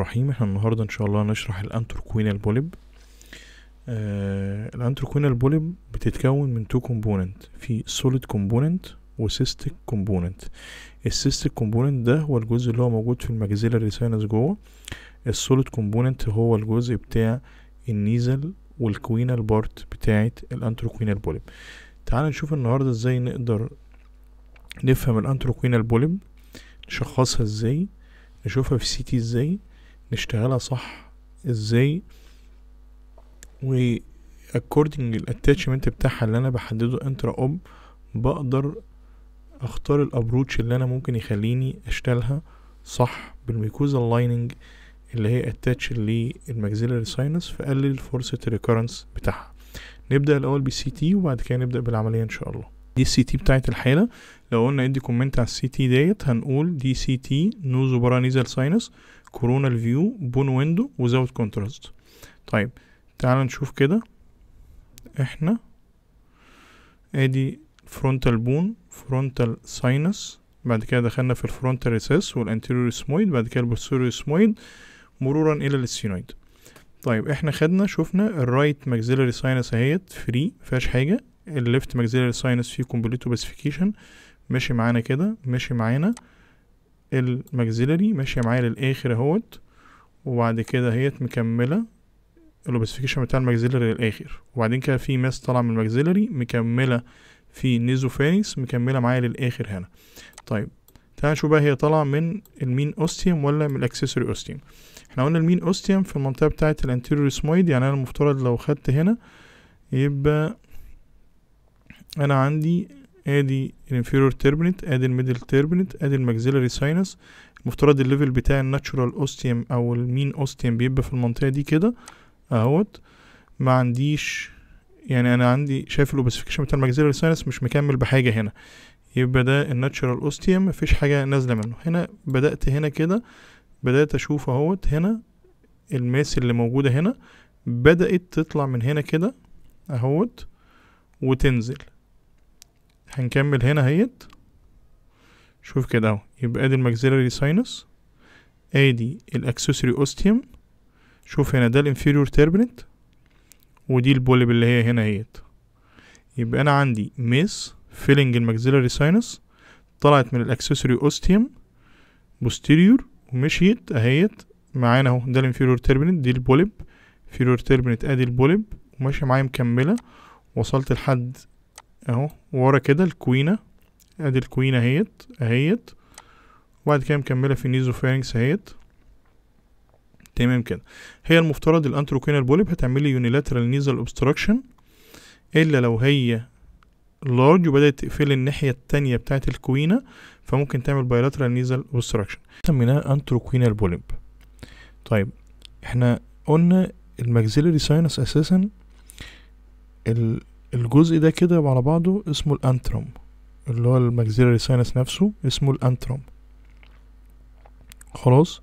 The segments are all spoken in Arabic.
الرحيم احنا النهاردة ان شاء الله هنشرح الانتروكوينال البوليب آه الانتروكوينال البوليب بتتكون من تو كومبوننت في سوليد كومبوننت وسيستيك كومبوننت السيستيك كومبوننت ده هو الجزء اللي هو موجود في اللي ساينس جوه السوليد كومبوننت هو الجزء بتاع النيزل والكوينال بارت بتاعة الانتروكوينال بوليب تعال نشوف النهاردة ازاي نقدر نفهم الانتروكوينال بوليب نشخصها ازاي نشوفها في سي تي ازاي نشتغلها صح ازاي و according الاتاتشمنت بتاعها اللي انا بحدده انترا اوب بقدر اختار الابروتش اللي انا ممكن يخليني اشتغلها صح بالميكوزا لايننج اللي هي اتاتش للمجزله للساينس فقلل فرصة الريكورنس بتاعها نبدأ الأول بالسي تي وبعد كده نبدأ بالعملية إن شاء الله دي السي تي بتاعت الحالة لو قلنا ادي كومنت على السي تي ديت هنقول دي سي تي نوزو بارانيزال ساينس كورونا فيو بون ويندو وزود كونتراست طيب تعال نشوف كده احنا ادي فرونتال بون فرونتال ساينس بعد كده دخلنا في الفرونتال ريسس والانتيريور سمويد بعد كده البوستيريور سمويد مرورا الى السينويد طيب احنا خدنا شفنا الرايت ماكسيلري ساينس اهيت فري مفيهاش حاجه الليفت ماكسيلري ساينس فيه كومبليت باسيفيكيشن ماشي معانا كده ماشي معانا الماكسيلري ماشيه معايا للاخر اهوت وبعد كده اهيت مكمله اللوبسفيكيشن بتاع الماكسيلري للاخر وبعدين كده في ماس طالعه من الماكسيلري مكمله في نيزوفينكس مكمله معايا للاخر هنا طيب تعال نشوف بقى هي طالعه من المين اوستيوم ولا من الاكسسوري اوستيوم احنا قلنا المين اوستيوم في المنطقه بتاعه الانتيريور اسمويد يعني انا المفترض لو خدت هنا يبقى انا عندي ادي الانفيرور تيربنت ادي الميدل تيربنت ادي الماكسيلاري ساينس المفترض الليفل بتاع الناتشورال اوستيوم او المين اوستيوم بيبقى في المنطقه دي كده اهوت ما عنديش يعني انا عندي شايف الاوبسيفيكيشن بتاع الماكسيلاري ساينس مش مكمل بحاجه هنا يبقى ده الناتشورال اوستيوم مفيش حاجه نازله منه هنا بدات هنا كده بدات اشوف اهوت هنا الماس اللي موجوده هنا بدات تطلع من هنا كده اهوت وتنزل هنكمل هنا اهيت شوف كده اهو يبقى ادي الماكسيلاري ساينس ادي الاكسسوري اوستيوم شوف هنا ده الانفيريور تيربنت ودي البولب اللي هي هنا اهيت يبقى انا عندي ميس فيلنج الماكسيلاري ساينس طلعت من الاكسسوري اوستيوم بوستيريور ومشيت اهيت معانا اهو ده الانفيريور تيربنت دي البولب انفيريور تيربنت ادي البولب وماشيه معايا مكمله وصلت لحد اهو ورا كده الكوينة ادي الكوينة اهيت اهيت وبعد كده مكملة في النيزوفارينكس اهيت تمام كده هي المفترض الانتروكوينال بوليب هتعمل لي يونيلاترال نيزل اوبستراكشن الا لو هي لارج وبدات تقفل الناحيه التانية بتاعه الكوينه فممكن تعمل بايلاترال نيزل اوبستراكشن سميناه انتروكوينال بوليب طيب احنا قلنا الماكسيلري ساينس اساسا الجزء ده كده على بعضه اسمه الانتروم اللي هو المجزيري ساينس نفسه اسمه الانتروم خلاص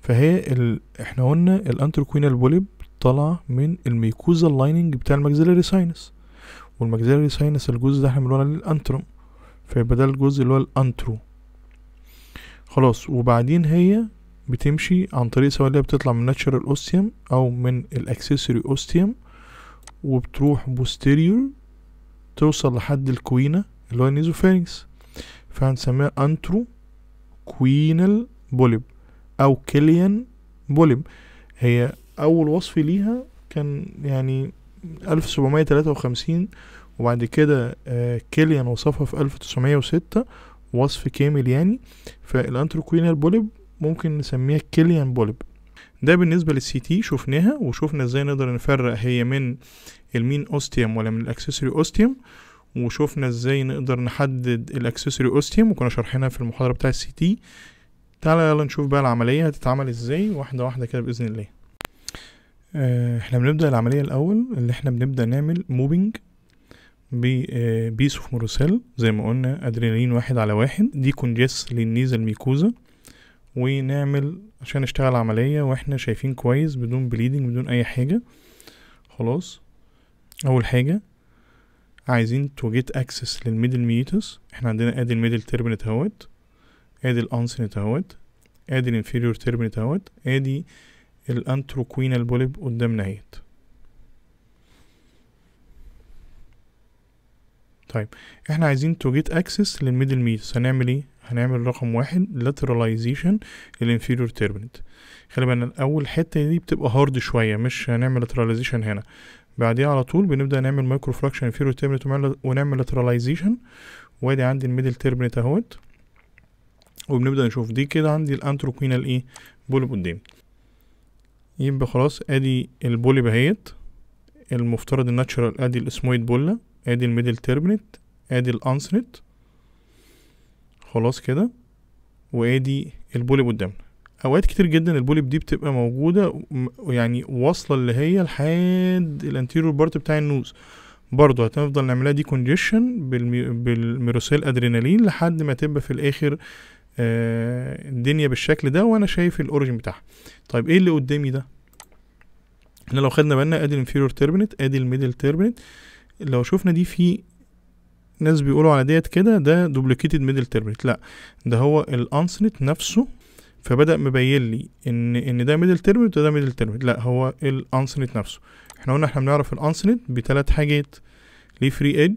فهي ال... احنا قلنا الانتروكوينال بوليب طلع من الميكوزا لايننج بتاع المجزيري ساينس والمجزيري ساينس الجزء ده احنا بنقول عليه الانتروم فيبقى ده الجزء اللي هو الانترو خلاص وبعدين هي بتمشي عن طريق سواء اللي بتطلع من ناتشرال اوستيوم او من الاكسسوري اوستيوم وبتروح بوستيريور توصل لحد الكوينة اللي هو النيزوفارينكس فهنسميها انترو كوينال بوليب او كيليان بوليب هي اول وصف ليها كان يعني 1753 وبعد كده آه، كيليان وصفها في 1906 وصف كامل يعني فالانتروكوينال بوليب ممكن نسميها كيليان بوليب ده بالنسبة للسي تي شفناها وشفنا ازاي نقدر نفرق هي من المين اوستيوم ولا من الاكسسوري اوستيوم وشفنا ازاي نقدر نحدد الاكسسوري اوستيوم وكنا شارحينها في المحاضرة بتاع السي تي تعالى يلا نشوف بقى العملية هتتعمل ازاي واحدة واحدة كده بإذن الله آه، احنا بنبدأ العملية الأول اللي احنا بنبدأ نعمل موبينج ببيس اوف موروسيل زي ما قلنا ادرينالين واحد على واحد دي كونجيس للنيزا الميكوزا ونعمل عشان نشتغل عملية واحنا شايفين كويس بدون بليدنج بدون اي حاجة خلاص اول حاجة عايزين تو جيت اكسس للميدل ميتس احنا عندنا ادي الميدل تربنت اهوت ادي الانسنت اهوت ادي الانفيريور تربنت اهوت ادي الانتروكوين البوليب قدامنا اهيت طيب احنا عايزين تو جيت اكسس للميدل ميتس هنعمل ايه هنعمل رقم واحد lateralization للانفيريور تيربنت خلي بالنا الاول حته دي بتبقى هارد شويه مش هنعمل lateralization هنا بعديها على طول بنبدا نعمل مايكرو فراكشن انفيريور تيربنت ونعمل lateralization وادي عندي الميدل تيربنت اهوت وبنبدا نشوف دي كده عندي الانتروكوينال ايه بولب قدام يبقى خلاص ادي البولب اهيت المفترض الناتشرال ادي الاسمويد بولة ادي الميدل تيربنت ادي الانسنت خلاص كده وادي البوليب قدامنا اوقات كتير جدا البوليب دي بتبقى موجوده يعني واصله اللي هي لحد الانتيريور بارت بتاع النوز برضه هتفضل نعملها دي كونجيشن بالميروسيل ادرينالين لحد ما تبقى في الاخر آه الدنيا بالشكل ده وانا شايف الاوريجن بتاعها طيب ايه اللي قدامي ده احنا لو خدنا بالنا ادي الانفيريور تيربنت ادي الميدل تيربنت لو شفنا دي في ناس بيقولوا على ديت كده ده دوبليكيتد ميدل تيربريت لا ده هو الانسنت نفسه فبدا مبين لي ان ان ده ميدل تيربريت وده ميدل تيربريت لا هو الانسنت نفسه احنا قلنا احنا بنعرف الانسنت بثلاث حاجات ليه فري ايدج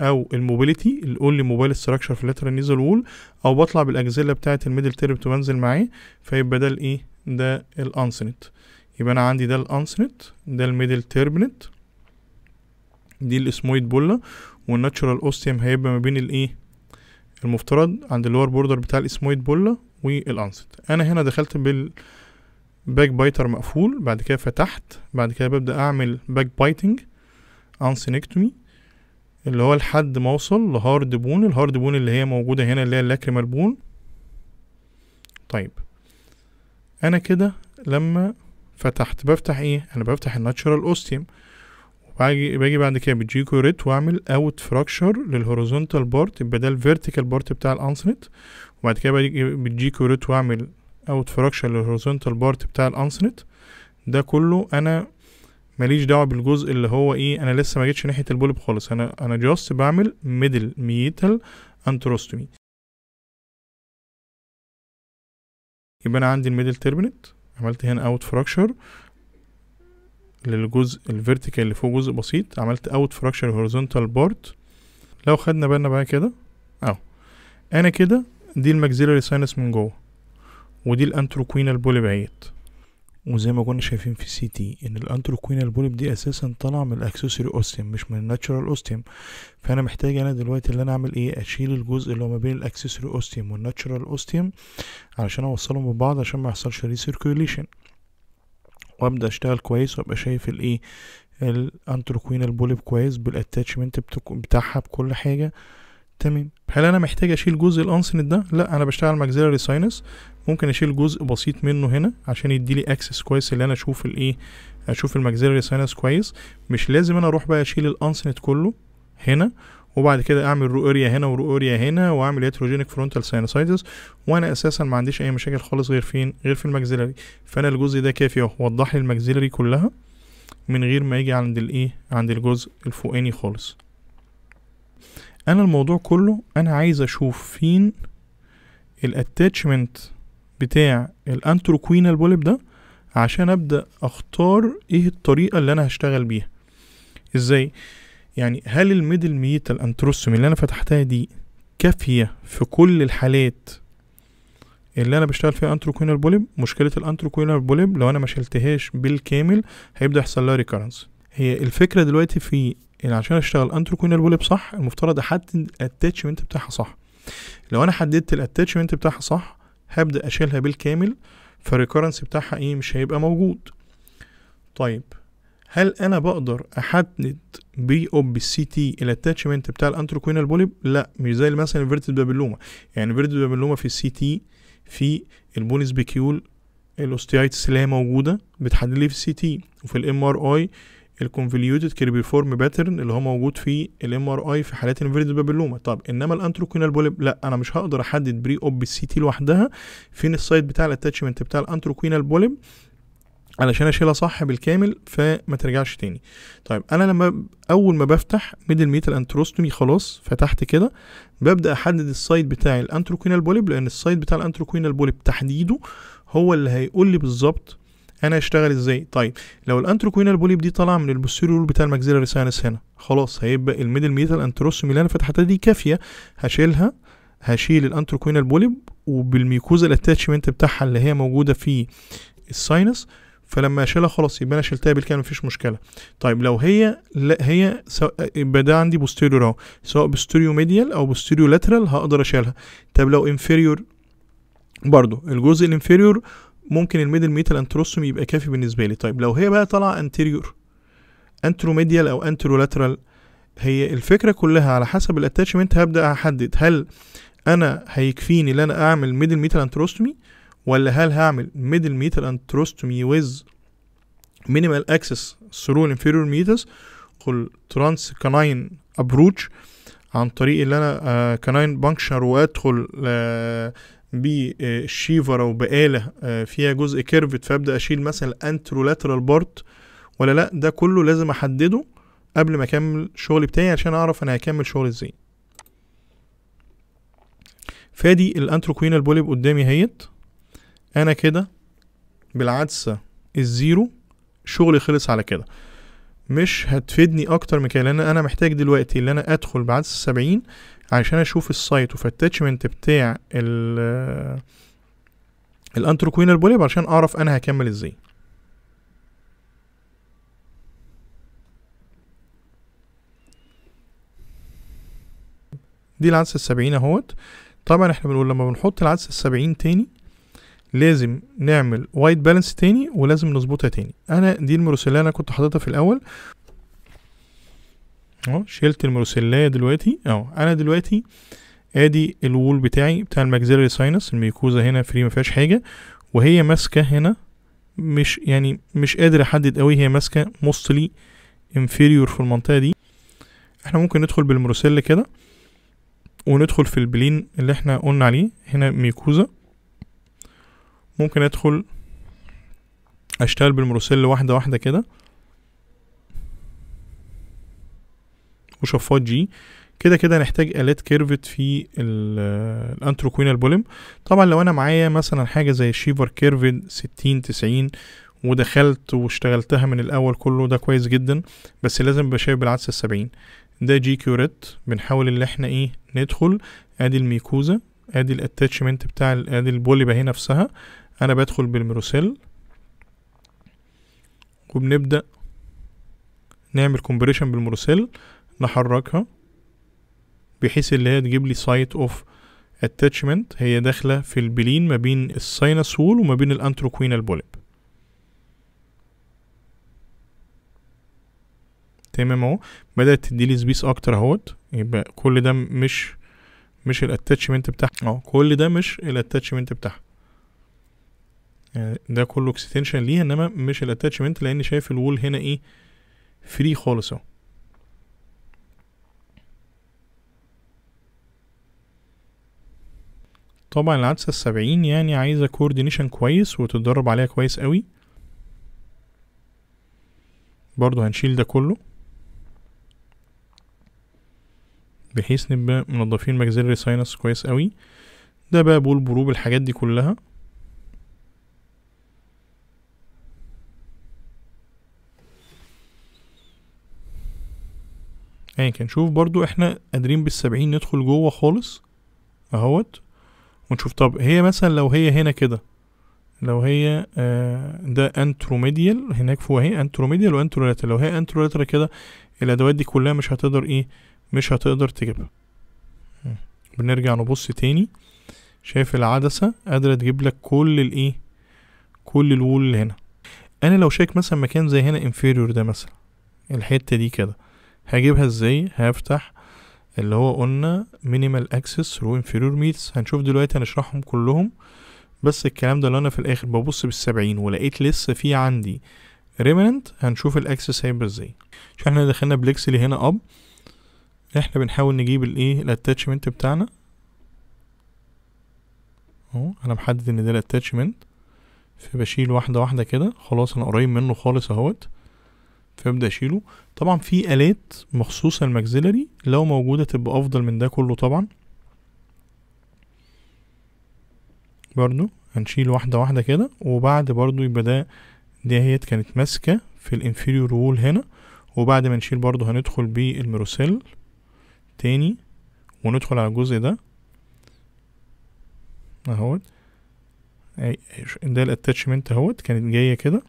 او الموبيليتي الاونلي موبايل ستراكشر في اللاترال نيزل وول او بطلع بالاجزله بتاعه الميدل تيربت وبنزل معاه فيبقى ده الايه ده الانسنت يبقى انا عندي ده الانسنت ده الميدل تيربنت دي الاسمويد بولا والناتشورال اوستيوم هيبقى ما بين الايه المفترض عند اللور بوردر بتاع الاسمويد بولا والانست انا هنا دخلت بال باك بايتر مقفول بعد كده فتحت بعد كده ببدا اعمل باك بايتنج انسينكتومي اللي هو لحد ما اوصل لهارد بون الهارد بون اللي هي موجوده هنا اللي هي اللاكريمال بون طيب انا كده لما فتحت بفتح ايه انا بفتح الناتشورال اوستيوم باجي باجي بعد كده بجيكو كوريت واعمل اوت فراكشر للهوريزونتال بارت يبقى ده الفيرتيكال بارت بتاع الانسنت وبعد كده بجيكو كوريت واعمل اوت فراكشر للهوريزونتال بارت بتاع الانسنت ده كله انا ماليش دعوه بالجزء اللي هو ايه انا لسه ما جيتش ناحيه البولب خالص انا انا جاست بعمل ميدل ميتال انتروستومي يبقى انا عندي الميدل تيربنت عملت هنا اوت فراكشر للجزء الفيرتيكال اللي فوق جزء بسيط عملت اوت فراكشر هوريزونتال بارت لو خدنا بالنا بقى كده اهو انا كده دي الماكسيلاري ساينس من جوه ودي الانتروكوينال البوليب اهيت وزي ما كنا شايفين في سي تي ان الانتروكوينال البوليب دي اساسا طالعه من الاكسسوري اوستيوم مش من الناتشرال اوستيوم فانا محتاج انا دلوقتي اللي انا اعمل ايه اشيل الجزء اللي هو ما بين الاكسسوري اوستيوم والناتشرال اوستيوم علشان اوصلهم ببعض عشان ما يحصلش ريسيركيوليشن وابدا اشتغل كويس وابقى شايف الايه الانتروكوين البوليب كويس بالاتاتشمنت بتاعها بكل حاجه تمام هل انا محتاج اشيل جزء الانسنت ده لا انا بشتغل ماكسيلاري ساينس ممكن اشيل جزء بسيط منه هنا عشان يديلي اكسس كويس اللي انا اشوف الايه اشوف الماكسيلاري ساينس كويس مش لازم انا اروح بقى اشيل الانسنت كله هنا وبعد كده اعمل رو اريا هنا ورو اريا هنا واعمل هيتروجينيك فرونتال ساينوسايتس وانا اساسا ما عنديش اي مشاكل خالص غير فين غير في الماكسيلري فانا الجزء ده كافي اهو وضح لي الماكسيلري كلها من غير ما يجي عند الايه عند الجزء الفوقاني خالص انا الموضوع كله انا عايز اشوف فين الاتاتشمنت بتاع الانتروكوينال بوليب ده عشان ابدا اختار ايه الطريقه اللي انا هشتغل بيها ازاي يعني هل الميدل ميت الانتروسومي اللي انا فتحتها دي كافية في كل الحالات اللي انا بشتغل فيها انتروكوينال بوليب مشكلة الانتروكوينال بوليب لو انا ما شلتهاش بالكامل هيبدأ يحصل لها ريكارنس هي الفكرة دلوقتي في ان عشان اشتغل انتروكوينال بوليب صح المفترض احدد الاتاتشمنت بتاعها صح لو انا حددت الاتاتشمنت بتاعها صح هبدأ اشيلها بالكامل فالريكارنس بتاعها ايه مش هيبقى موجود طيب هل انا بقدر احدد بي بي سي تي الاتاتشمنت بتاع الانتروكوينال بوليب لا مش زي مثلا الفيرتد بابلوما يعني الفيرتد بابلوما في السي تي في البوليس بيكيول الاوستيايتس اللي هي موجوده بتحدد لي في السي تي وفي الام ار اي الكونفليوتد كيربيفورم باترن اللي هو موجود في الام ار اي في حالات انفيرد بابلوما طب انما الانتروكوينال بوليب لا انا مش هقدر احدد بري اوب سي تي لوحدها فين السايت بتاع الاتاتشمنت بتاع الانتروكوينال بوليب علشان اشيلها صح بالكامل فما ترجعش تاني طيب انا لما اول ما بفتح ميدل ميتال انتروستومي خلاص فتحت كده ببدا احدد السايد بتاع الانتروكوينال بوليب لان السايد بتاع الانتروكوينال بوليب تحديده هو اللي هيقول لي بالظبط انا هشتغل ازاي طيب لو الانتروكوينال بوليب دي طالعه من البوستيريور بتاع الماكسيلاري ساينس هنا خلاص هيبقى الميدل ميتال انتروستومي اللي انا فتحتها دي كافيه هشيلها هشيل الانتروكوينال بوليب وبالميكوزا الاتاتشمنت بتاعها اللي هي موجوده في الساينس فلما اشيلها خلاص يبقى انا شلتها بالكامل مفيش مشكله طيب لو هي لا هي يبقى ده عندي بوستيريور اهو سواء بوستيريو ميديال او بوستيريو لاترال هقدر اشيلها طب لو انفيريور برضو الجزء الانفيريور ممكن الميدل ميتال انتروسوم يبقى كافي بالنسبه لي طيب لو هي بقى طالعه انتيريور انتروميديال او انترولاترال هي الفكره كلها على حسب الاتاتشمنت هبدا احدد هل انا هيكفيني ان انا اعمل ميدل ميتال انتروستومي ولا هل هعمل ميدل ميتال انتروستومي ويز مينيمال اكسس ثرو الانفيريور ميتس قل ترانس كاناين ابروتش عن طريق اللي انا كاناين آه، بانكشر وادخل آه بالشيفر آه، او بقاله آه، فيها جزء كيرفت فابدا اشيل مثلا انترولاترال بارت ولا لا ده كله لازم احدده قبل ما اكمل شغلي بتاعي عشان اعرف انا هكمل شغل ازاي فادي الانتروكوينال بوليب قدامي اهيت انا كده بالعدسه الزيرو شغلي خلص على كده مش هتفيدني اكتر من كده لان انا محتاج دلوقتي ان انا ادخل بعدسه 70 عشان اشوف السايت والتاتشمنت بتاع ال الانتروكوينر بوليب عشان اعرف انا هكمل ازاي دي العدسه السبعين اهوت طبعا احنا بنقول لما بنحط العدسه السبعين تاني لازم نعمل وايت بالانس تاني ولازم نظبطها تاني انا دي المروسيلا انا كنت حاططها في الاول اهو شلت المروسيلا دلوقتي اهو انا دلوقتي ادي الوول بتاعي بتاع الماكسيلري ساينس الميكوزا هنا فري ما فيهاش حاجة وهي ماسكة هنا مش يعني مش قادر احدد قوي هي ماسكة موستلي انفيريور في المنطقة دي احنا ممكن ندخل بالمروسيلا كده وندخل في البلين اللي احنا قلنا عليه هنا ميكوزا ممكن ادخل اشتغل بالمروسيل واحده واحده كده وشفاط جي كده كده هنحتاج الات كيرفت في الانتروكوين البوليم طبعا لو انا معايا مثلا حاجه زي شيفر كيرفت 60 90 ودخلت واشتغلتها من الاول كله ده كويس جدا بس لازم بشايف شايف بالعدسه السبعين ده جي كيوريت بنحاول اللي احنا ايه ندخل ادي الميكوزا ادي الاتاتشمنت بتاع ادي البوليبه هي نفسها انا بدخل بالميروسيل وبنبدأ نعمل كومبريشن بالميروسيل نحركها بحيث اللي هي تجيب لي سايت اوف اتاتشمنت هي داخله في البلين ما بين الساينس وول وما بين الانتروكوينال بولب تمام اهو بدات تديلي سبيس اكتر اهوت يبقى كل ده مش مش الاتاتشمنت بتاعها اه كل ده مش الاتاتشمنت بتاعها يعني ده كله اكستنشن ليها انما مش الاتاتشمنت لان شايف الول هنا ايه فري خالص اهو طبعا العدسة السبعين يعني عايزة كوردينيشن كويس وتتدرب عليها كويس قوي برضو هنشيل ده كله بحيث نبقى منظفين مجزري ساينس كويس قوي ده بقى بول بروب الحاجات دي كلها يعني كان شوف برضو احنا قادرين بالسبعين ندخل جوه خالص اهوت ونشوف طب هي مثلا لو هي هنا كده لو هي آه ده انتروميديال هناك فوق اهي انتروميديال وانترولاترال لو هي انترولاترال كده الادوات دي كلها مش هتقدر ايه مش هتقدر تجيبها بنرجع نبص تاني شايف العدسة قادرة تجيب لك كل الايه كل الول هنا انا لو شايك مثلا مكان زي هنا انفيريور ده مثلا الحتة دي كده هجيبها ازاي هفتح اللي هو قلنا مينيمال اكسس رو انفيرور ميتس هنشوف دلوقتي هنشرحهم كلهم بس الكلام ده لو انا في الاخر ببص بالسبعين ولقيت لسه في عندي ريمننت هنشوف الاكسس هيبقى ازاي مش احنا دخلنا بليكسلي هنا اب احنا بنحاول نجيب الايه الاتاتشمنت بتاعنا اهو انا محدد ان ده الاتاتشمنت فبشيل واحده واحده كده خلاص انا قريب منه خالص اهوت فابدا اشيله طبعا في الات مخصوصه الماكسيلري لو موجوده تبقى افضل من ده كله طبعا برضو هنشيل واحده واحده كده وبعد برضو يبقى ده دي اهيت كانت ماسكه في الانفيريور وول هنا وبعد ما نشيل برضو هندخل بالميروسيل تاني وندخل على الجزء ده اهوت ده الاتاتشمنت اهوت كانت جايه كده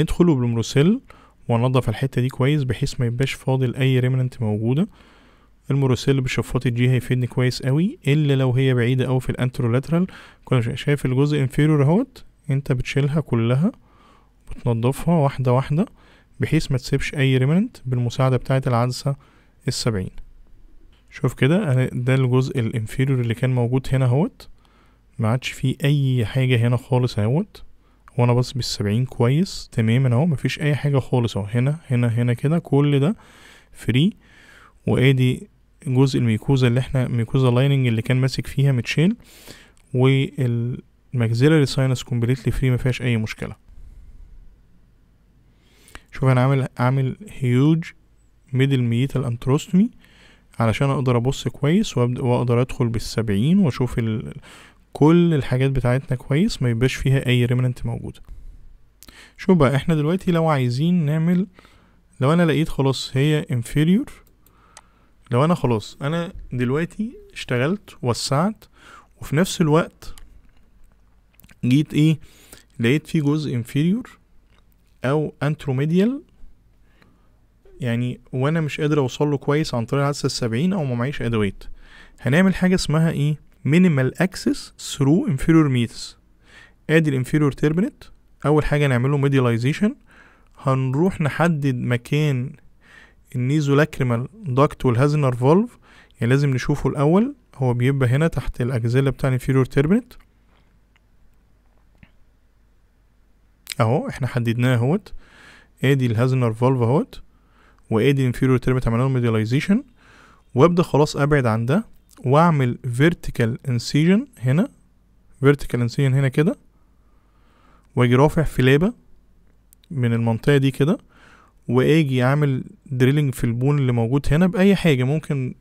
هندخله بالمروسيل وانضف الحته دي كويس بحيث ما يبقاش فاضل اي ريمننت موجوده المروسيل بشفاط الجي هيفيدني كويس قوي الا لو هي بعيده او في الانترولاترال كنا شايف الجزء انفيرور اهوت انت بتشيلها كلها وتنضفها واحده واحده بحيث ما تسيبش اي ريمننت بالمساعده بتاعه العدسه السبعين شوف كده انا ده الجزء الانفيرور اللي كان موجود هنا اهوت ما عادش فيه اي حاجه هنا خالص اهوت وانا بص بالسبعين كويس تمام اهو مفيش اي حاجه خالص اهو هنا هنا هنا كده كل ده فري وادي جزء الميكوزا اللي احنا ميكوزا لايننج اللي كان ماسك فيها متشيل والمجزره ساينس كومبليتلي فري مفيهاش اي مشكله شوف انا عامل عامل هيوج ميدل ميتال انتروستمي علشان اقدر ابص كويس واقدر ادخل بالسبعين واشوف كل الحاجات بتاعتنا كويس ما يبقاش فيها اي ريمننت موجوده شوف بقى احنا دلوقتي لو عايزين نعمل لو انا لقيت خلاص هي inferior لو انا خلاص انا دلوقتي اشتغلت وسعت وفي نفس الوقت جيت ايه لقيت فيه جزء inferior او انتروميديال يعني وانا مش قادر اوصله كويس عن طريق العدسه السبعين او ما معيش ادوات هنعمل حاجه اسمها ايه minimal access through inferior ميتس ادي الانفيريور تيربنت اول حاجه نعمله ميدياليزيشن هنروح نحدد مكان النيزولاكريمال داكت والهازنر فولف يعني لازم نشوفه الاول هو بيبقى هنا تحت الاجزله بتاع الانفيريور تيربنت اهو احنا حددناه اهوت ادي الهازنر فولف اهوت وادي الانفيريور تيربنت عملنا له ميدياليزيشن وابدا خلاص ابعد عن ده واعمل vertical incision هنا vertical incision هنا كده واجي رافع فلابة من المنطقة دي كده واجي اعمل دريلينج في البون اللي موجود هنا باي حاجه ممكن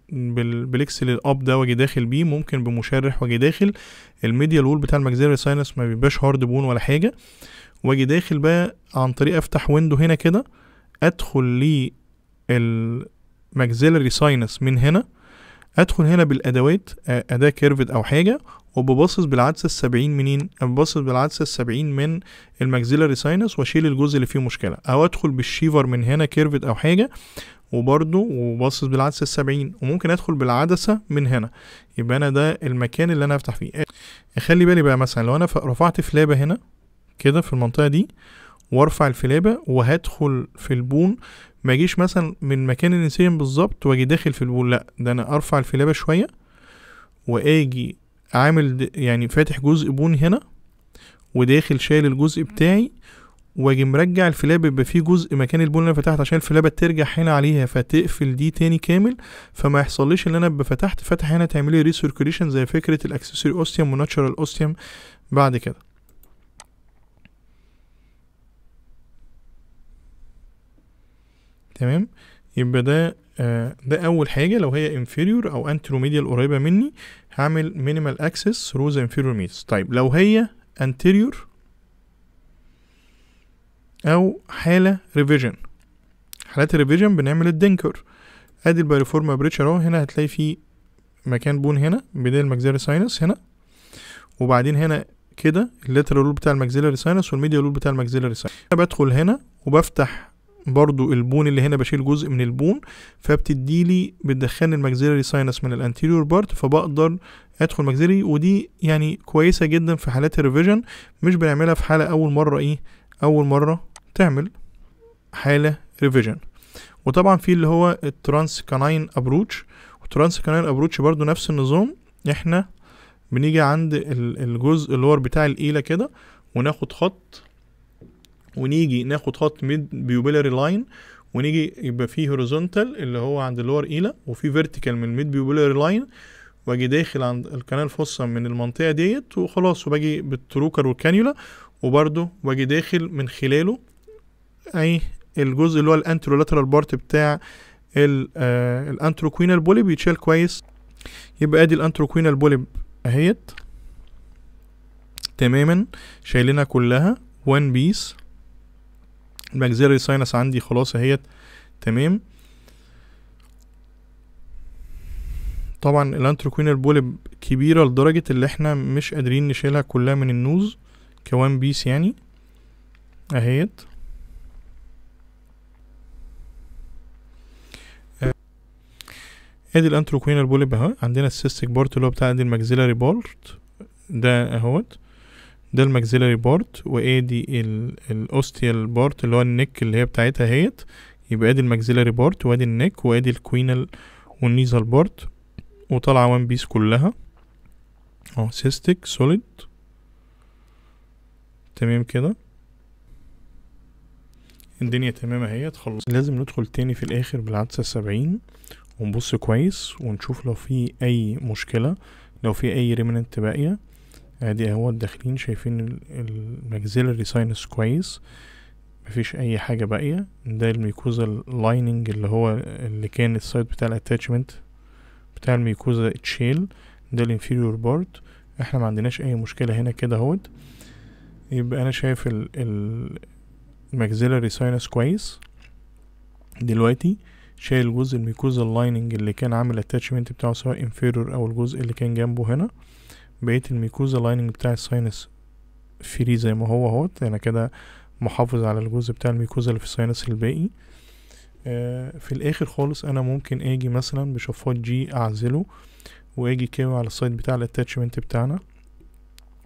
بالاكسل الاب ده واجي داخل بيه ممكن بمشرح واجي داخل الميديا وول بتاع الماكسيلري ساينس ما بيبقاش هارد بون ولا حاجه واجي داخل بقى عن طريق افتح ويندو هنا كده ادخل للماكسيلري ساينس من هنا ادخل هنا بالادوات آه، اداه كيرفد او حاجه وببصص بالعدسه السبعين منين ببصص بالعدسه السبعين من الماكسيلاري ساينس واشيل الجزء اللي فيه مشكله او ادخل بالشيفر من هنا كيرفد او حاجه وبرده وباصص بالعدسه السبعين وممكن ادخل بالعدسه من هنا يبقى انا ده المكان اللي انا هفتح فيه خلي بالي بقى مثلا لو انا رفعت فلابه هنا كده في المنطقه دي وارفع الفلابه وهدخل في البون ما اجيش مثلا من مكان الانسيم بالظبط واجي داخل في البول لا ده انا ارفع الفلابه شويه واجي عامل يعني فاتح جزء بون هنا وداخل شايل الجزء بتاعي واجي مرجع الفلاب يبقى فيه جزء مكان البون اللي انا فتحت عشان الفلابه ترجع هنا عليها فتقفل دي تاني كامل فما يحصليش ان انا ابقى فتحت فتح هنا تعملي ريسيركوليشن زي فكره الاكسسوري اوستيوم وناتشرال اوستيوم بعد كده تمام يبقى ده آه، ده اول حاجه لو هي inferior او anteromedial قريبه مني هعمل minimal access through the inferior medius طيب لو هي anterior او حاله revision حالات الريفيجن بنعمل الدنكر ادي البايرفورما بريتشر اهو هنا هتلاقي في مكان بون هنا بدايه الماكسيلاري ساينس هنا وبعدين هنا كده اللاترال لوب بتاع الماكسيلاري ساينس والميديا لوب بتاع الماكسيلاري ساينس بدخل هنا وبفتح برضو البون اللي هنا بشيل جزء من البون فبتديلي بتدخلني المجزيري ساينس من الانتيريور بارت فبقدر ادخل مجزيري ودي يعني كويسه جدا في حالات الريفيجن مش بنعملها في حاله اول مره ايه اول مره تعمل حاله ريفيجن وطبعا في اللي هو الترانس كاناين ابروتش والترانس كاناين ابروتش برضو نفس النظام احنا بنيجي عند الجزء اللور بتاع الايله كده وناخد خط ونيجي ناخد خط ميد بيوبيلاري لاين ونيجي يبقى فيه هوريزونتال اللي هو عند اللور ايلا وفي فيرتيكال من الميد بيوبيلاري لاين واجي داخل عند القناه الفصة من المنطقه ديت وخلاص وباجي بالتروكر والكانيولا وبرده باجي داخل من خلاله اي الجزء اللي هو الانترولاترال بارت بتاع آه، الانتروكوينال بوليب يتشال كويس يبقى ادي الانتروكوينال بوليب اهيت تماما شايلينها كلها وان بيس الباكزيري ساينس عندي خلاص اهيت تمام طبعا الانتروكوينر بولب كبيرة لدرجة اللي احنا مش قادرين نشيلها كلها من النوز كوان بيس يعني اهيت ادي الانتروكوينر بولب اهو عندنا السيستيك بارت اللي هو بتاع ادي الماكسيلاري بارت ده اهوت ده الماكسيلاري بورت وايه دي الاوستيال بورت اللي هو النك اللي هي بتاعتها اهيت يبقى ادي الماكسيلاري بورت وادي النك وادي الكوينال والنيزال بورت وطالعه وان بيس كلها اهو سيستيك سوليد تمام كده الدنيا تمام اهي خلص لازم ندخل تاني في الاخر بالعدسة السبعين ونبص كويس ونشوف لو في اي مشكلة لو في اي ريمننت باقية ادي اهو داخلين شايفين الماكسيلري ساينس كويس مفيش اي حاجه باقيه ده الميكوزا لايننج اللي هو اللي كان السايد بتاع الاتاتشمنت بتاع الميكوزا اتشيل ده الانفيريور بارت احنا ما عندناش اي مشكله هنا كده اهوت يبقى انا شايف الماكسيلري ساينس كويس دلوقتي شايل جزء الميكوزا لايننج اللي كان عامل اتاتشمنت بتاعه سواء انفيريور او الجزء اللي كان جنبه هنا بقية الميكوزا لايننج بتاع الساينس فري زي ما هو اهوت انا كده محافظ على الجزء بتاع الميكوزا اللي في الساينس الباقي آه، في الاخر خالص انا ممكن اجي مثلا بشفاط جي اعزله واجي كاوي على السايد بتاع الاتاتشمنت بتاعنا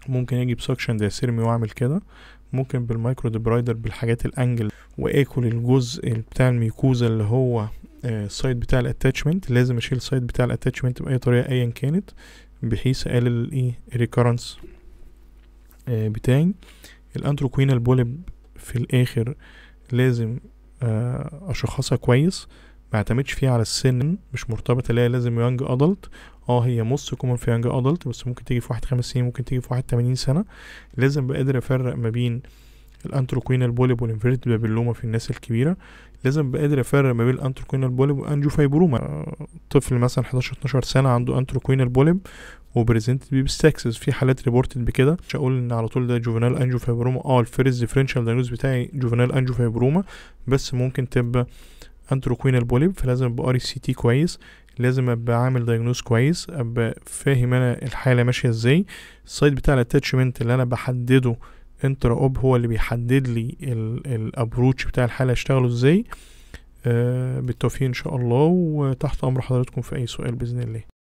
ممكن اجي بسكشن سيرمي واعمل كده ممكن بالمايكرو ديبرايدر بالحاجات الانجل واكل الجزء بتاع الميكوزا اللي هو السايد آه، بتاع الاتاتشمنت لازم اشيل السايد بتاع الاتاتشمنت باي طريقه ايا كانت بحيث اقلل الايه الريكرنس آه بتاعي الانتروكوينال بولب في الاخر لازم آه اشخصها كويس ما اعتمدش فيها على السن مش مرتبطه ليها لازم يانج ادلت اه هي مص كومن في يانج ادلت بس ممكن تيجي في واحد خمس سنين ممكن تيجي في واحد تمانين سنه لازم بقدر افرق ما بين الانتروكوينال بوليب والانفيرتد بابلوما في الناس الكبيره لازم ابقى قادر افرق ما بين الانتروكوينال بوليب وانجو فايبروما آه، طفل مثلا 11 12 سنه عنده انتروكوينال بوليب وبريزنت بي بالسكسس في حالات ريبورتد بكده مش هقول ان على طول ده جوفينال انجو فايبروما اه الفيرست ديفرنشال دايجنوز بتاعي جوفينال انجو فايبروما بس ممكن تبقى انتروكوينال بوليب فلازم ابقى قاري سي تي كويس لازم ابقى عامل دايجنوز كويس ابقى فاهم انا الحاله ماشيه ازاي السايد بتاع الاتاتشمنت اللي انا بحدده انترا اوب هو اللي بيحدد لي الابروتش بتاع الحاله اشتغله ازاي آه، بالتوفيق ان شاء الله وتحت امر حضراتكم في اي سؤال باذن الله